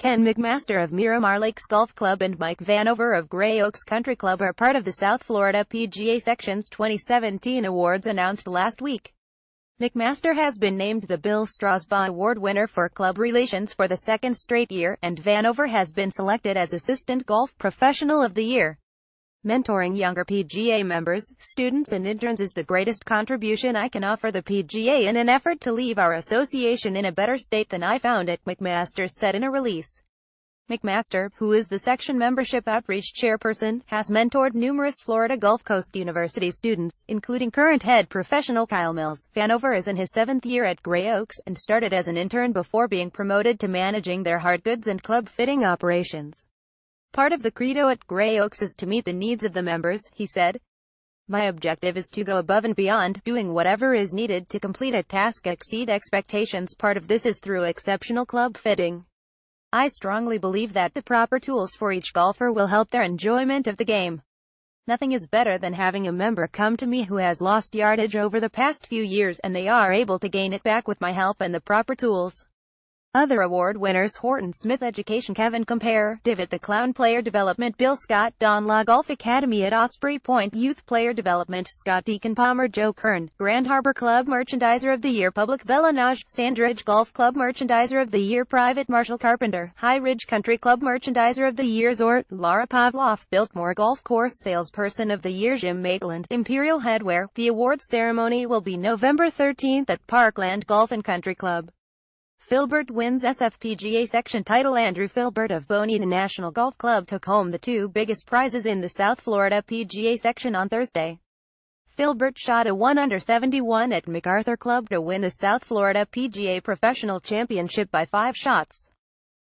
Ken McMaster of Miramar Lakes Golf Club and Mike Vanover of Gray Oaks Country Club are part of the South Florida PGA Section's 2017 awards announced last week. McMaster has been named the Bill Strasbaugh Award winner for club relations for the second straight year, and Vanover has been selected as Assistant Golf Professional of the Year. Mentoring younger PGA members, students and interns is the greatest contribution I can offer the PGA in an effort to leave our association in a better state than I found it, McMaster said in a release. McMaster, who is the section membership outreach chairperson, has mentored numerous Florida Gulf Coast University students, including current head professional Kyle Mills. Vanover is in his seventh year at Gray Oaks, and started as an intern before being promoted to managing their hard goods and club fitting operations. Part of the credo at Grey Oaks is to meet the needs of the members, he said. My objective is to go above and beyond, doing whatever is needed to complete a task exceed expectations. Part of this is through exceptional club fitting. I strongly believe that the proper tools for each golfer will help their enjoyment of the game. Nothing is better than having a member come to me who has lost yardage over the past few years and they are able to gain it back with my help and the proper tools. Other award winners Horton Smith Education Kevin Compare, Divot the Clown Player Development Bill Scott Don La Golf Academy at Osprey Point Youth Player Development Scott Deacon Palmer Joe Kern Grand Harbor Club Merchandiser of the Year Public Bellinage Sandridge Golf Club Merchandiser of the Year Private Marshall Carpenter High Ridge Country Club Merchandiser of the Year Zort Lara Pavlov Biltmore Golf Course Salesperson of the Year Jim Maitland Imperial Headwear The awards ceremony will be November 13th at Parkland Golf and Country Club Filbert wins SFPGA section title Andrew Filbert of Bonita National Golf Club took home the two biggest prizes in the South Florida PGA section on Thursday. Filbert shot a 1 under 71 at MacArthur Club to win the South Florida PGA Professional Championship by five shots.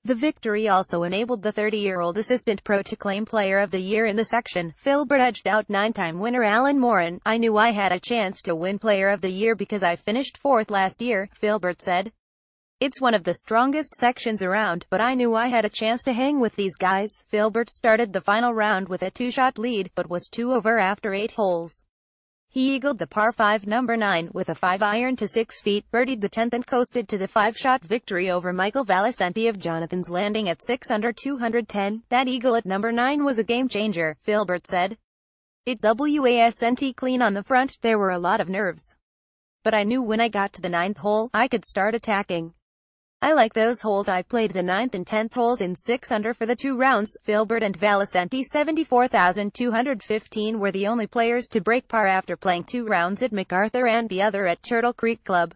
The victory also enabled the 30-year-old assistant pro to claim Player of the Year in the section. Filbert edged out nine-time winner Alan Morin. I knew I had a chance to win Player of the Year because I finished fourth last year, Filbert said. It's one of the strongest sections around, but I knew I had a chance to hang with these guys. Filbert started the final round with a two-shot lead, but was two over after eight holes. He eagled the par 5 number 9 with a 5 iron to 6 feet, birdied the 10th and coasted to the 5-shot victory over Michael Valicenti of Jonathan's Landing at 6 under 210. That eagle at number 9 was a game-changer, Filbert said. It was clean on the front, there were a lot of nerves. But I knew when I got to the ninth hole, I could start attacking. I like those holes I played the 9th and 10th holes in 6 under for the two rounds, Filbert and Valicenti 74,215 were the only players to break par after playing two rounds at MacArthur and the other at Turtle Creek Club.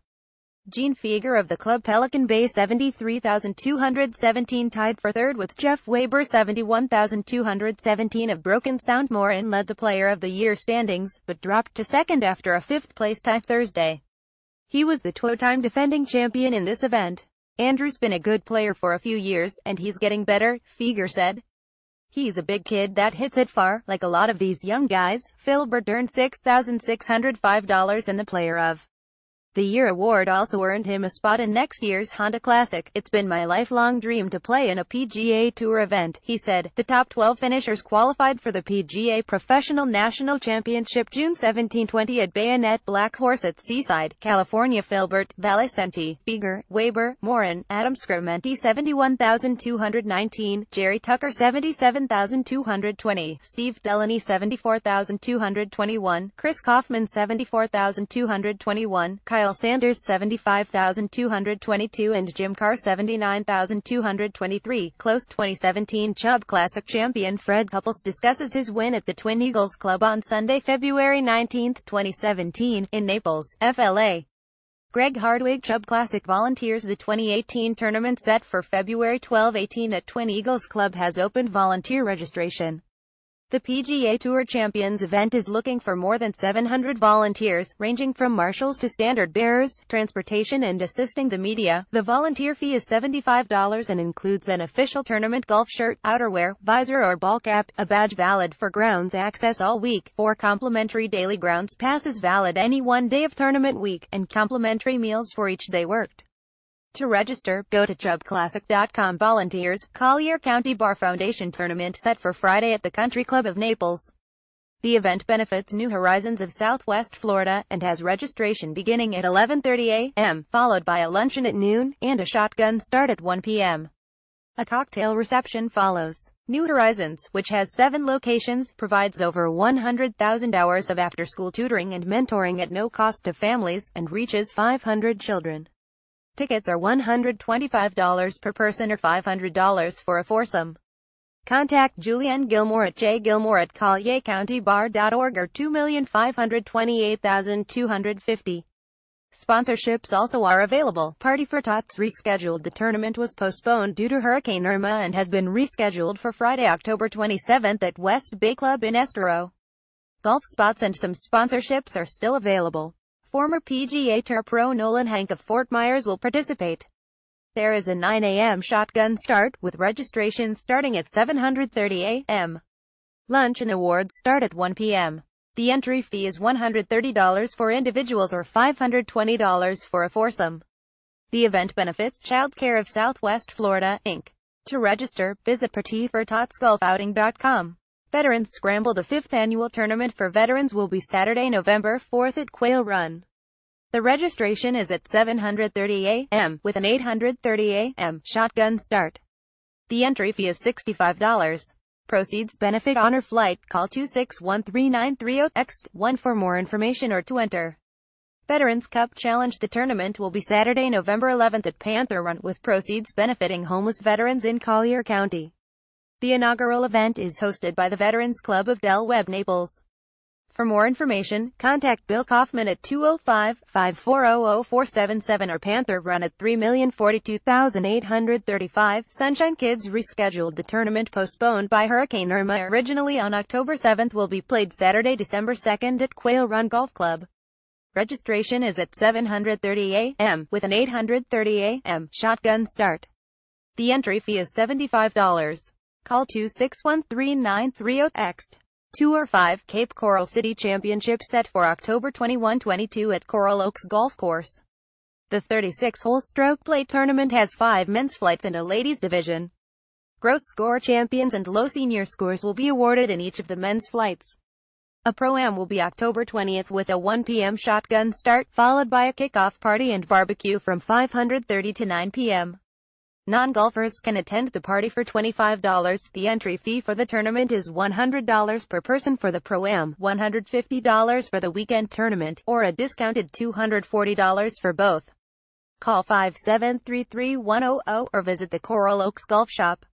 Gene Feger of the club Pelican Bay 73,217 tied for third with Jeff Weber 71,217 of Broken Sound and led the player of the year standings, but dropped to second after a fifth place tie Thursday. He was the two-time defending champion in this event. Andrew's been a good player for a few years, and he's getting better, Feger said. He's a big kid that hits it far, like a lot of these young guys. Philbert earned $6,605 in the player of the Year award also earned him a spot in next year's Honda Classic. It's been my lifelong dream to play in a PGA Tour event, he said. The top 12 finishers qualified for the PGA Professional National Championship June 17, 20 at Bayonet Black Horse at Seaside, California. Filbert, Valicenti, Figer, Weber, Morin, Adam Scrimenti 71,219, Jerry Tucker 77,220, Steve Delaney 74,221, Chris Kaufman 74,221, Kyle Kyle Sanders 75,222 and Jim Carr 79,223. Close 2017 Chubb Classic champion Fred Couples discusses his win at the Twin Eagles Club on Sunday, February 19, 2017, in Naples, FLA. Greg Hardwig Chubb Classic volunteers the 2018 tournament set for February 12-18 at Twin Eagles Club has opened volunteer registration. The PGA Tour Champions event is looking for more than 700 volunteers, ranging from marshals to standard bearers, transportation and assisting the media. The volunteer fee is $75 and includes an official tournament golf shirt, outerwear, visor or ball cap, a badge valid for grounds access all week, four complimentary daily grounds passes valid any one day of tournament week, and complimentary meals for each day worked. To register, go to chubclassic.com volunteers, Collier County Bar Foundation tournament set for Friday at the Country Club of Naples. The event benefits New Horizons of Southwest Florida, and has registration beginning at 11.30 a.m., followed by a luncheon at noon, and a shotgun start at 1 p.m. A cocktail reception follows. New Horizons, which has seven locations, provides over 100,000 hours of after-school tutoring and mentoring at no cost to families, and reaches 500 children. Tickets are $125 per person or $500 for a foursome. Contact Julianne Gilmore at jgilmore at colliercountybar.org or 2528250. Sponsorships also are available. Party for Tots rescheduled. The tournament was postponed due to Hurricane Irma and has been rescheduled for Friday, October 27th at West Bay Club in Estero. Golf spots and some sponsorships are still available. Former PGA Tour pro Nolan Hank of Fort Myers will participate. There is a 9 a.m. shotgun start, with registrations starting at 7.30 a.m. Lunch and awards start at 1 p.m. The entry fee is $130 for individuals or $520 for a foursome. The event benefits Childcare of Southwest Florida, Inc. To register, visit partifortotsgolfouting.com. Veterans Scramble The fifth annual tournament for veterans will be Saturday, November 4th at Quail Run. The registration is at 7.30 a.m. with an 8.30 a.m. shotgun start. The entry fee is $65. Proceeds benefit honor flight. Call 2613930 ext 1 for more information or to enter. Veterans Cup Challenge The tournament will be Saturday, November 11th at Panther Run with proceeds benefiting homeless veterans in Collier County. The inaugural event is hosted by the Veterans Club of Del Webb Naples. For more information, contact Bill Kaufman at 205 540 477 or Panther Run at 3042835. Sunshine Kids rescheduled the tournament postponed by Hurricane Irma originally on October 7th will be played Saturday, December 2nd at Quail Run Golf Club. Registration is at 7.30 a.m. with an 8.30 a.m. shotgun start. The entry fee is $75. Call 2613930-EXT. 2 or 5 Cape Coral City Championship set for October 21-22 at Coral Oaks Golf Course. The 36-hole stroke play tournament has five men's flights and a ladies division. Gross score champions and low senior scores will be awarded in each of the men's flights. A pro-am will be October 20th with a 1 p.m. shotgun start, followed by a kickoff party and barbecue from 5.30 to 9 p.m. Non-golfers can attend the party for $25. The entry fee for the tournament is $100 per person for the Pro-Am, $150 for the weekend tournament, or a discounted $240 for both. Call 573-3100 or visit the Coral Oaks Golf Shop.